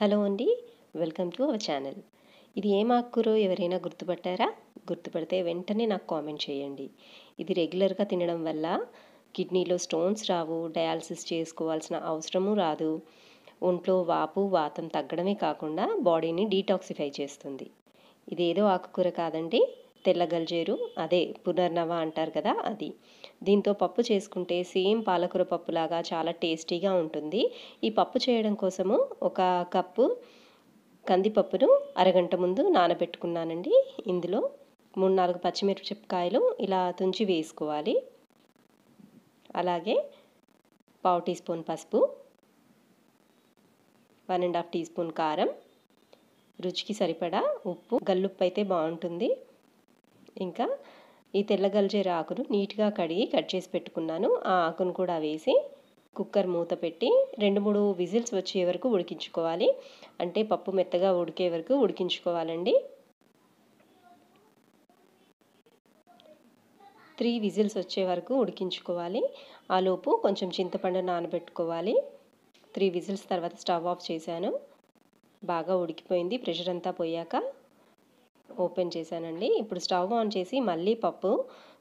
hello అండి welcome to our channel ఇది ఏం ఆకుకూరో ఎవరైనా గుర్తుపట్టారా గుర్తుపడితే వెంటనే నాకు కామెంట్ చేయండి ఇది రెగ్యులర్గా తినడం వల్ల కిడ్నీలో స్టోన్స్ రావు డయాలసిస్ చేసుకోవాల్సిన అవసరము రాదు ఒంట్లో వాపు వాతం తగ్గడమే కాకుండా బాడీని డీటాక్సిఫై చేస్తుంది ఇదేదో ఆకుకూర కాదండి తెల్ల గల్జేరు అదే పునర్నవ అంటారు కదా అది దీంతో పప్పు చేసుకుంటే సేమ్ పాలకూర పప్పులాగా చాలా టేస్టీగా ఉంటుంది ఈ పప్పు చేయడం కోసము ఒక కప్పు కందిపప్పును అరగంట ముందు నానబెట్టుకున్నానండి ఇందులో మూడు నాలుగు పచ్చిమిరపకాయలు ఇలా తుంచి వేసుకోవాలి అలాగే పావు టీ స్పూన్ పసుపు one and half teaspoon కారం రుచికి సరిపడా ఉప్పు గల్లుప్పు అయితే బాగుంటుంది ఇంకా ఈ తెల్లగల్జేర ఆకును నీట్గా కడిగి కట్ చేసి పెట్టుకున్నాను ఆ ఆకును కూడా వేసి కుక్కర్ మూత పెట్టి రెండు మూడు విజిల్స్ వచ్చే వరకు ఉడికించుకోవాలి అంటే పప్పు మెత్తగా ఉడికే వరకు ఉడికించుకోవాలండి త్రీ విజిల్స్ వచ్చే వరకు ఉడికించుకోవాలి ఆలోపు కొంచెం చింతపండు నానబెట్టుకోవాలి త్రీ విజిల్స్ తర్వాత స్టవ్ ఆఫ్ చేశాను బాగా ఉడికిపోయింది ప్రెషర్ అంతా పోయాక ఓపెన్ చేశానండి ఇప్పుడు స్టవ్ ఆన్ చేసి మళ్ళీ పప్పు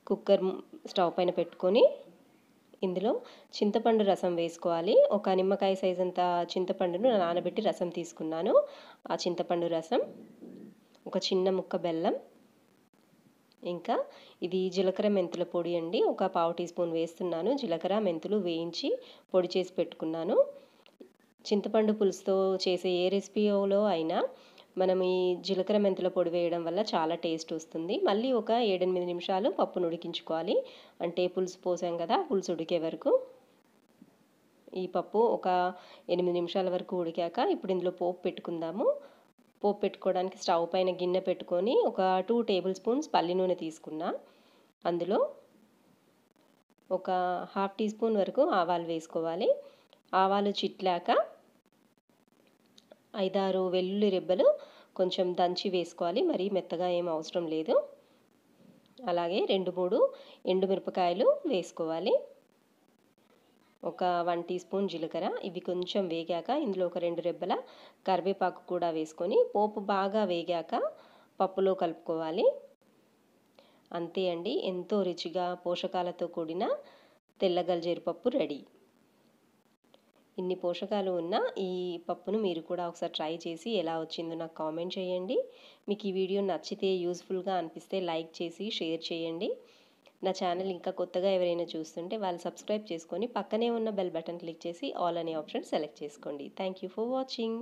కుక్కర్ స్టవ్ పైన పెట్టుకొని ఇందులో చింతపండు రసం వేసుకోవాలి ఒక నిమ్మకాయ సైజ్ అంత చింతపండును నానబెట్టి రసం తీసుకున్నాను ఆ చింతపండు రసం ఒక చిన్న ముక్క బెల్లం ఇంకా ఇది జీలకర్ర మెంతుల పొడి అండి ఒక పావు టీ స్పూన్ వేస్తున్నాను జీలకర్ర మెంతులు వేయించి పొడి చేసి పెట్టుకున్నాను చింతపండు పులుసుతో చేసే ఏ రెసిపీలో అయినా మనం ఈ జీలకర్ర మెంతుల పొడి వేయడం వల్ల చాలా టేస్ట్ వస్తుంది మళ్ళీ ఒక ఏడెనిమిది నిమిషాలు పప్పును ఉడికించుకోవాలి అంటే పులుసు పోసాం కదా పులుసు ఉడికే వరకు ఈ పప్పు ఒక ఎనిమిది నిమిషాల వరకు ఉడికాక ఇప్పుడు ఇందులో పోపు పెట్టుకుందాము పోపు పెట్టుకోవడానికి స్టవ్ పైన గిన్నె పెట్టుకొని ఒక టూ టేబుల్ స్పూన్స్ పల్లి నూనె తీసుకున్నా అందులో ఒక హాఫ్ టీ స్పూన్ వరకు ఆవాలు వేసుకోవాలి ఆవాలు చిట్లాక ఐదారు వెల్లుల్లి రెబ్బలు కొంచెం దంచి వేసుకోవాలి మరీ మెత్తగా ఏం అవసరం లేదు అలాగే రెండు మూడు ఎండుమిరపకాయలు వేసుకోవాలి ఒక వన్ టీ స్పూన్ జీలకర్ర ఇవి కొంచెం వేగాక ఇందులో ఒక రెండు రెబ్బల కరివేపాకు కూడా వేసుకొని పోపు బాగా వేగాక పప్పులో కలుపుకోవాలి అంతే అండి ఎంతో రుచిగా పోషకాలతో కూడిన తెల్లగల్జేరు పప్పు రెడీ ఇన్ని పోషకాలు ఉన్న ఈ పప్పును మీరు కూడా ఒకసారి ట్రై చేసి ఎలా వచ్చిందో నాకు కామెంట్ చేయండి మీకు ఈ వీడియో నచ్చితే యూస్ఫుల్గా అనిపిస్తే లైక్ చేసి షేర్ చేయండి నా ఛానల్ ఇంకా కొత్తగా ఎవరైనా చూస్తుంటే వాళ్ళు సబ్స్క్రైబ్ చేసుకొని పక్కనే ఉన్న బెల్ బటన్ క్లిక్ చేసి ఆల్ అనే ఆప్షన్ సెలెక్ట్ చేసుకోండి థ్యాంక్ ఫర్ వాచింగ్